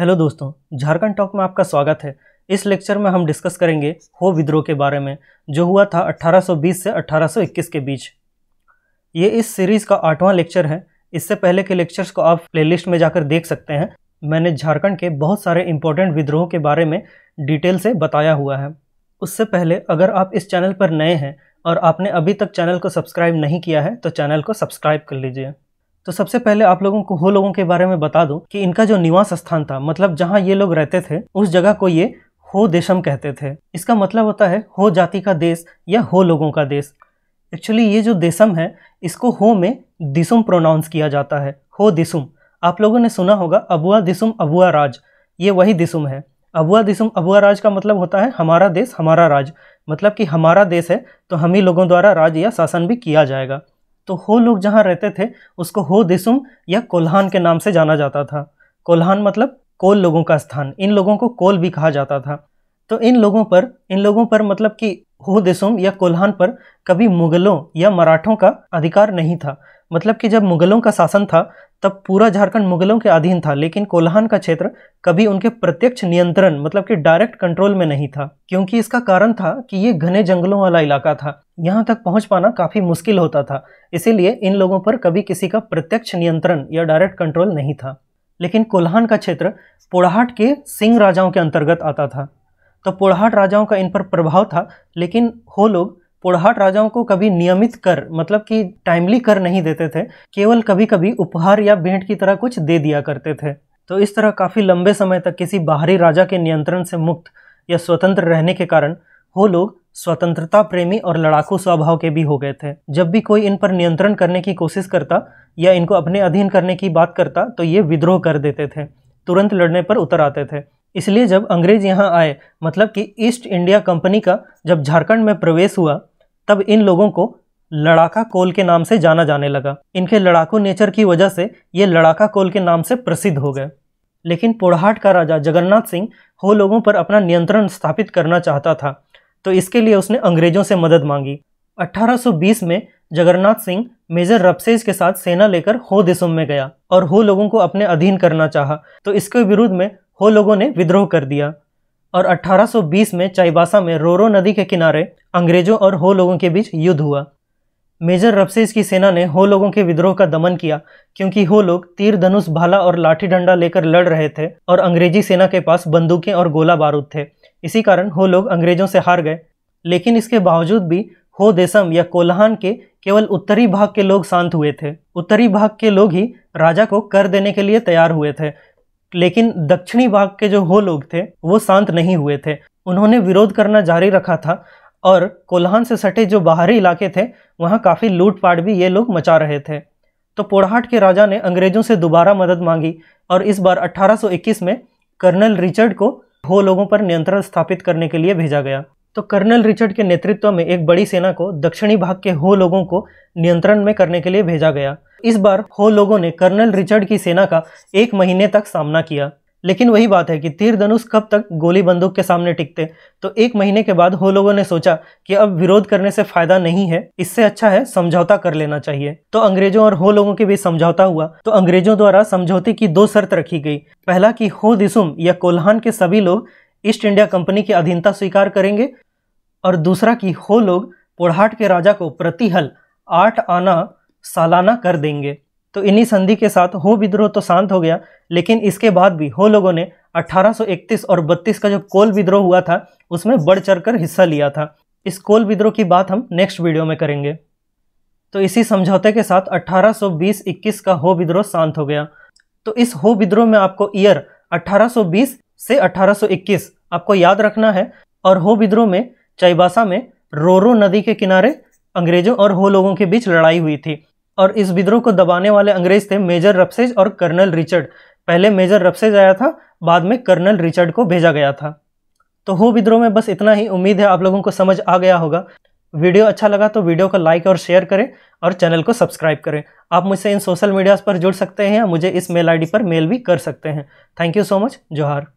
hello दोस्तों Jharkhand talk में आपका स्वागत है इस लेक्चर में हम डिस्कस करेंगे हो विद्रोह के बारे में जो हुआ था 1820 से 1821 के बीच ये इस सीरीज़ का आठवां लेक्चर है इससे पहले के लेक्चर्स को आप प्लेलिस्ट में जाकर देख सकते हैं मैंने झारखंड के बहुत सारे इंपॉर्टेंट विद्रोहों के बारे में डिटेल से बताया हुआ है उससे पहले अगर आप इस चैनल पर नए हैं और आपने अभी तक चैनल को सब्सक्राइब नहीं किया है तो चैनल को सब्सक्राइब कर लीजिए तो सबसे पहले आप लोगों को हो लोगों के बारे में बता दूं कि इनका जो निवास स्थान था मतलब जहाँ ये लोग रहते थे उस जगह को ये हो देशम कहते थे इसका मतलब होता है हो जाति का देश या हो लोगों का देश एक्चुअली ये जो देशम है इसको हो में दिसुम प्रोनाउंस किया जाता है हो दिसुम आप लोगों ने सुना होगा अबुआ दिसुम अबुआ राज ये वही दिसुम है अबुआ दिसुम अबुआ राज का मतलब होता है हमारा देश हमारा राज मतलब कि हमारा देश है तो हम ही लोगों द्वारा राज या शासन भी किया जाएगा तो हो लोग जहाँ रहते थे उसको हो दिसुम या कोल्हान के नाम से जाना जाता था कोल्हान मतलब कोल लोगों का स्थान इन लोगों को कोल भी कहा जाता था तो इन लोगों पर इन लोगों पर मतलब कि हो दिसुम या कोल्हान पर कभी मुगलों या मराठों का अधिकार नहीं था मतलब कि जब मुगलों का शासन था तब पूरा झारखंड मुगलों के अधीन था लेकिन कोल्हान का क्षेत्र कभी उनके प्रत्यक्ष नियंत्रण मतलब कि डायरेक्ट कंट्रोल में नहीं था क्योंकि इसका कारण था कि ये घने जंगलों वाला इलाका था यहाँ तक पहुँच पाना काफ़ी मुश्किल होता था इसीलिए इन लोगों पर कभी किसी का प्रत्यक्ष नियंत्रण या डायरेक्ट कंट्रोल नहीं था लेकिन कोल्हान का क्षेत्र पोड़ाहाट के सिंह राजाओं के अंतर्गत आता था तो पोड़ाहाट राजाओं का इन पर प्रभाव था लेकिन हो लोग पोड़हाट राजाओं को कभी नियमित कर मतलब कि टाइमली कर नहीं देते थे केवल कभी कभी उपहार या भेंट की तरह कुछ दे दिया करते थे तो इस तरह काफ़ी लंबे समय तक किसी बाहरी राजा के नियंत्रण से मुक्त या स्वतंत्र रहने के कारण वो लोग स्वतंत्रता प्रेमी और लड़ाकू स्वभाव के भी हो गए थे जब भी कोई इन पर नियंत्रण करने की कोशिश करता या इनको अपने अधीन करने की बात करता तो ये विद्रोह कर देते थे तुरंत लड़ने पर उतर आते थे इसलिए जब अंग्रेज यहाँ आए मतलब कि ईस्ट इंडिया कंपनी का जब झारखंड में प्रवेश हुआ तब इन लोगों को लड़ाका कोल के नाम से जाना जाने लगा इनके लड़ाकू नेचर की वजह से ये लड़ाका कोल के नाम से प्रसिद्ध हो गए लेकिन पोड़हाट का राजा जगन्नाथ सिंह हो लोगों पर अपना नियंत्रण स्थापित करना चाहता था तो इसके लिए उसने अंग्रेजों से मदद मांगी 1820 में जगन्नाथ सिंह मेजर रपसेज के साथ सेना लेकर हो दिसम में गया और हो लोगों को अपने अधीन करना चाहा तो इसके विरुद्ध में हो लोगों ने विद्रोह कर दिया और 1820 में चाईबासा में रोरो नदी के किनारे अंग्रेजों और हो लोगों के बीच युद्ध हुआ मेजर रफसेज की सेना ने हो लोगों के विद्रोह का दमन किया क्योंकि हो लोग तीर धनुष भाला और लाठी डंडा लेकर लड़ रहे थे और अंग्रेजी सेना के पास बंदूकें और गोला बारूद थे इसी कारण हो लोग अंग्रेजों से हार गए लेकिन इसके बावजूद भी हो देशम या कोल्हान के केवल उत्तरी भाग के लोग शांत हुए थे उत्तरी भाग के लोग ही राजा को कर देने के लिए तैयार हुए थे लेकिन दक्षिणी भाग के जो हो लोग थे वो शांत नहीं हुए थे उन्होंने विरोध करना जारी रखा था और कोल्हान से सटे जो बाहरी इलाके थे वहाँ काफ़ी लूटपाट भी ये लोग मचा रहे थे तो पोड़ाहाट के राजा ने अंग्रेजों से दोबारा मदद मांगी और इस बार 1821 में कर्नल रिचर्ड को हो लोगों पर नियंत्रण स्थापित करने के लिए भेजा गया तो कर्नल रिचर्ड के नेतृत्व में एक बड़ी सेना को दक्षिणी भाग के हो लोगों को नियंत्रण में करने के लिए भेजा गया इस बार हो लोगों ने कर्नल रिचर्ड की सेना का एक महीने तक सामना किया लेकिन वही बात है कि तीर धनुष कब तक गोली बंदूक के सामने टिकते तो एक महीने के बाद हो लोगों ने सोचा कि अब विरोध करने से फायदा नहीं है इससे अच्छा है समझौता कर लेना चाहिए तो अंग्रेजों और हो लोगों के बीच समझौता हुआ तो अंग्रेजों द्वारा समझौते की दो शर्त रखी गई पहला कि हो दिसुम या कोल्हान के सभी लोग ईस्ट इंडिया कंपनी की अधीनता स्वीकार करेंगे और दूसरा कि हो लोग पोढ़ाट के राजा को प्रतिहल आठ आना सालाना कर देंगे तो इन्हीं संधि के साथ हो विद्रोह तो शांत हो गया लेकिन इसके बाद भी हो लोगों ने 1831 और 32 का जो कोल विद्रोह हुआ था उसमें बढ़ चढ़ कर हिस्सा लिया था इस कोल विद्रोह की बात हम नेक्स्ट वीडियो में करेंगे तो इसी समझौते के साथ 1820-21 का हो विद्रोह शांत हो गया तो इस हो विद्रोह में आपको ईयर 1820 से 1821 आपको याद रखना है और हो विद्रोह में चाईबासा में रोरो नदी के किनारे अंग्रेजों और हो लोगों के बीच लड़ाई हुई थी और इस विद्रोह को दबाने वाले अंग्रेज थे मेजर रफसेज और कर्नल रिचर्ड पहले मेजर रफसेज आया था बाद में कर्नल रिचर्ड को भेजा गया था तो हो विद्रोह में बस इतना ही उम्मीद है आप लोगों को समझ आ गया होगा वीडियो अच्छा लगा तो वीडियो को लाइक और शेयर करें और चैनल को सब्सक्राइब करें आप मुझसे इन सोशल मीडियाज़ पर जुड़ सकते हैं या मुझे इस मेल आईडी पर मेल भी कर सकते हैं थैंक यू सो मच जोहार